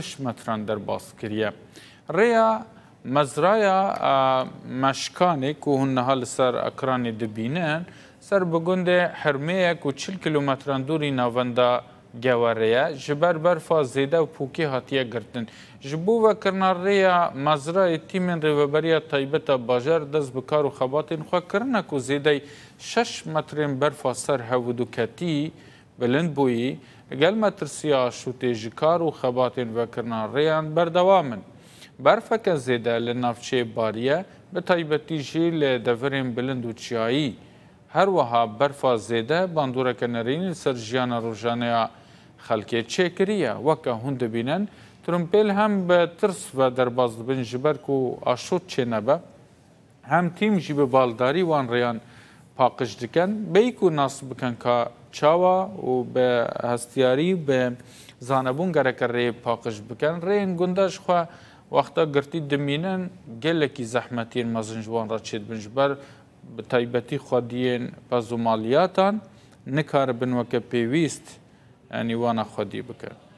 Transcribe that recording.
شش متران در باز کریه ریا مزرایا مشکانی که هنها لسر اکرانی دبینن سر بگند حرمه که چل کیلومتران دوری نوانده گواریا جبر بر فازیده و پوکی هاتیه گرتن جبو و کرناریا مزرای تیم ریوبریا طیبت باجر دست بکار و خباتین خواه کرنه که زیده شش مترین بر فاسر هودوکتی بلند بویی گل مترسیا شوتێژیکار و خەباتین وەکردان ڕێیان بەردەوامن. بەرفەکە زێدە لە ناوچێ باریە بە تایبەتیژی لە دەڤرێن بلند و چیایی. هەروەها بەرفا زێدە باندورەکە نەرینی سەر ژیانە ڕژانەیە خەلکێ چێکریە وەکە هون دەبینەن، ترمپێل هەم بە ترس بە دەرباز بن ژبەرک و ئاشوت چێنەبە، هەم تیمژی بە بالداری وان ڕێیان پاقش دکەن بیک و ناس بکەن کە چاوا و به هستیاری به زانبون گره که ری پاکش بکن ری این گندش خواه وقتا گرتی دمینن گلکی زحمتین مزنجوان را چید بنج بر به تایبەتی خودیên پەز و مالیاتان نکاربن وەکە پێویست ئەنیوانە خودی بکە.